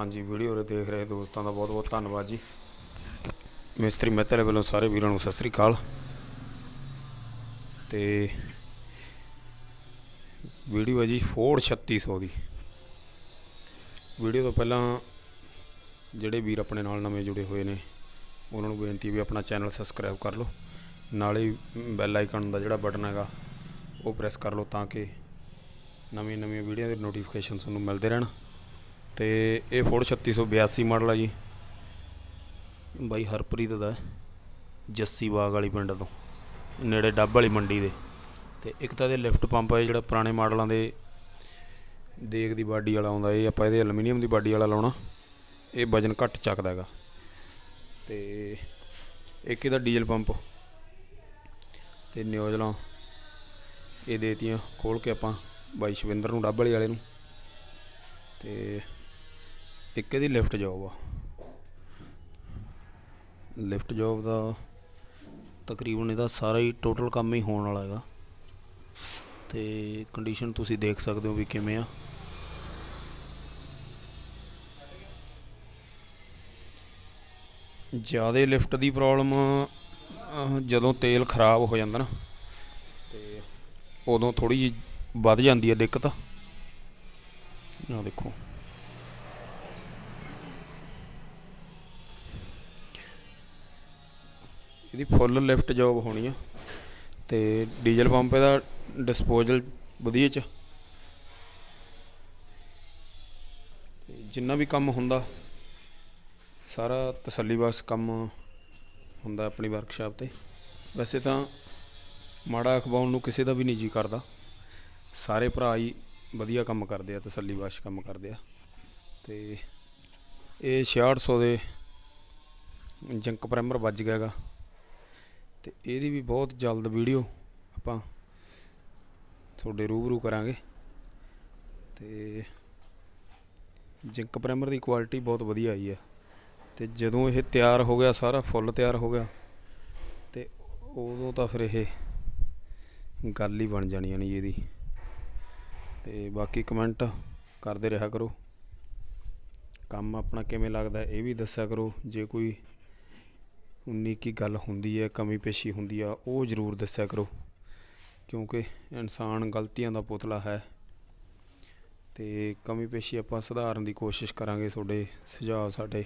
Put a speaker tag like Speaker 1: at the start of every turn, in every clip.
Speaker 1: ਹਾਂਜੀ ਵੀਡੀਓ ਰੇ ਦੇਖ ਰਹੇ ਦੋਸਤਾਂ ਦਾ ਬਹੁਤ-ਬਹੁਤ ਧੰਨਵਾਦ ਜੀ ਮਿਸਤਰੀ ਮਿੱਤਰ ਵੱਲੋਂ ਸਾਰੇ ਵੀਰਾਂ ਨੂੰ ਸਤਿ ਸ੍ਰੀ ਅਕਾਲ ਤੇ ਵੀਡੀਓ ਹੈ ਜੀ ਫੋਰਡ 3600 ਦੀ ਵੀਡੀਓ ਤੋਂ ਪਹਿਲਾਂ ਜਿਹੜੇ ਵੀਰ ਆਪਣੇ ਨਾਲ ਨਵੇਂ ਜੁੜੇ ਹੋਏ ਨੇ ਉਹਨਾਂ ਨੂੰ ਬੇਨਤੀ ਵੀ ਆਪਣਾ ਚੈਨਲ ਸਬਸਕ੍ਰਾਈਬ ਕਰ ਲਓ ਨਾਲ ਹੀ ਬੈਲ ਆਈਕਨ ਦਾ ਜਿਹੜਾ ਬਟਨ ਹੈਗਾ ਉਹ ਪ੍ਰੈਸ ਕਰ ਲਓ ਤਾਂ ਕਿ ਨਵੀਆਂ ਨਵੀਆਂ ਵੀਡੀਓ ਦੇ ਨੋਟੀਫਿਕੇਸ਼ਨ ਤੁਹਾਨੂੰ ਮਿਲਦੇ ਰਹਿਣ ਤੇ ਇਹ ਫੋਰਡ 3682 ਮਾਡਲ ਆ ਜੀ ਬਾਈ ਹਰਪ੍ਰੀਤ ਦਾ ਜੱਸੀ ਬਾਗ ਵਾਲੀ ਪਿੰਡ ਤੋਂ ਨੇੜੇ ਡੱਬ ਵਾਲੀ ਮੰਡੀ ਦੇ ਤੇ ਇੱਕ ਤਾਂ ਇਹਦੇ ਲਿਫਟ ਪੰਪ ਹੈ ਜਿਹੜਾ ਪੁਰਾਣੇ ਮਾਡਲਾਂ ਦੇ ਦੇਗ ਦੀ ਬਾਡੀ ਵਾਲਾ ਆਉਂਦਾ ਇਹ ਆਪਾਂ ਇਹਦੇ ਐਲੂਮੀਨੀਅਮ ਦੀ ਬਾਡੀ ਵਾਲਾ ਲਾਉਣਾ ਇਹ ਵਜਨ ਘੱਟ ਚੱਕਦਾ ਹੈਗਾ ਤੇ ਇੱਕ ਇਹਦਾ ਡੀਜ਼ਲ ਪੰਪ ਤੇ ਨਿਊਜ਼ਲਾਂ ਇਹ ਦੇਤੀਆਂ ਖੋਲ ਕੇ ਆਪਾਂ ਬਾਈ ਸ਼ਵਿੰਦਰ ਨੂੰ ਡੱਬ ਵਾਲੇ ਵਾਲੇ ਨੂੰ ਤੇ ਇੱਕ ਇਹਦੀ ਲਿਫਟ ਜੌਬ ਆ ਲਿਫਟ ਜੌਬ ਦਾ ਤਕਰੀਬਨ ਇਹਦਾ ਸਾਰਾ ਹੀ ਟੋਟਲ ਕੰਮ ਹੀ ਹੋਣ ਵਾਲਾ ਹੈਗਾ ਤੇ ਕੰਡੀਸ਼ਨ ਤੁਸੀਂ ਦੇਖ ਸਕਦੇ ਹੋ ਵੀ ਕਿਵੇਂ ਆ ਜਿਆਦਾ ਲਿਫਟ ਦੀ ਪ੍ਰੋਬਲਮ ਜਦੋਂ ਤੇਲ ਖਰਾਬ ਹੋ ਜਾਂਦਾ ਨਾ ਤੇ ਉਦੋਂ ਥੋੜੀ ਜਿਹੀ ਵੱਧ ਜਾਂਦੀ ਹੈ ਦਿੱਕਤ ਆ ਦੇਖੋ ਇਹਦੀ ਫੁੱਲ ਲਿਫਟ ਜੌਬ ਹੋਣੀ ਆ ਤੇ ਡੀਜ਼ਲ ਪੰਪ ਇਹਦਾ ਡਿਸਪੋਜ਼ਲ ਵਧੀਆ ਚ ਜਿੰਨਾ ਵੀ ਕੰਮ ਹੁੰਦਾ ਸਾਰਾ ਤਸੱਲੀਬਖਸ਼ ਕੰਮ ਹੁੰਦਾ ਆਪਣੀ ਵਰਕਸ਼ਾਪ ਤੇ ਵੈਸੇ ਤਾਂ ਮਾੜਾ ਅਖਵਾਉਣ ਨੂੰ ਕਿਸੇ ਦਾ ਵੀ ਨਹੀਂ ਜੀ ਕਰਦਾ ਸਾਰੇ ਭਰਾ ਹੀ ਵਧੀਆ ਕੰਮ ਕਰਦੇ ਆ ਤਸੱਲੀਬਖਸ਼ ਕੰਮ ਕਰਦੇ ਆ ਤੇ ਇਹ 6600 ਦੇ ਜੰਕ ਪ੍ਰੈਮਰ ਵੱਜ ਗਿਆਗਾ ਤੇ ਇਹਦੀ ਵੀ ਬਹੁਤ ਜਲਦ ਵੀਡੀਓ ਆਪਾਂ ਤੁਹਾਡੇ ਰੂਬਰੂ ਕਰਾਂਗੇ ਤੇ ਜਿੰਕ ਪ੍ਰਾਈਮਰ ਦੀ ਕੁਆਲਿਟੀ ਬਹੁਤ ਵਧੀਆ ਆਈ ਆ ਤੇ ਜਦੋਂ ਇਹ ਤਿਆਰ ਹੋ ਗਿਆ ਸਾਰਾ ਫੁੱਲ ਤਿਆਰ ਹੋ ਗਿਆ ਤੇ ਉਦੋਂ ਤਾਂ ਫਿਰ ਇਹ ਗੱਲ ਹੀ ਬਣ ਜਾਣੀ ਨਹੀਂ ਇਹਦੀ ਤੇ ਬਾਕੀ ਕਮੈਂਟ ਕਰਦੇ ਰਿਹਾ ਕਰੋ ਕੰਮ ਆਪਣਾ ਕਿਵੇਂ ਲੱਗਦਾ ਇਹ ਵੀ ਦੱਸਿਆ ਕਰੋ ਜੇ ਕੋਈ ਉਨੀ ਕੀ ਗੱਲ ਹੁੰਦੀ ਹੈ ਕਮੀ ਪੇਸ਼ੀ ਹੁੰਦੀ ਆ ਉਹ ਜ਼ਰੂਰ ਦੱਸਿਆ ਕਰੋ ਕਿਉਂਕਿ ਇਨਸਾਨ ਗਲਤੀਆਂ ਦਾ ਪੁਤਲਾ ਹੈ ਤੇ ਕਮੀ ਪੇਸ਼ੀ ਆਪਾਂ ਸੁਧਾਰਨ ਦੀ ਕੋਸ਼ਿਸ਼ ਕਰਾਂਗੇ ਤੁਹਾਡੇ ਸੁਝਾਅ ਸਾਡੇ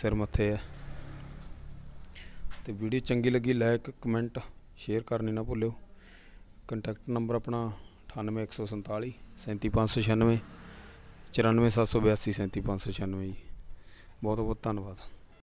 Speaker 1: ਸਿਰ ਮੱਥੇ ਆ ਤੇ ਵੀਡੀਓ ਚੰਗੀ ਲੱਗੀ ਲਾਈਕ ਕਮੈਂਟ ਸ਼ੇਅਰ ਕਰਨੀ ਨਾ ਭੁੱਲਿਓ ਕੰਟੈਕਟ ਨੰਬਰ ਆਪਣਾ 98147 37596 94782 37596 ਜੀ ਬਹੁਤ ਬਹੁਤ ਧੰਨਵਾਦ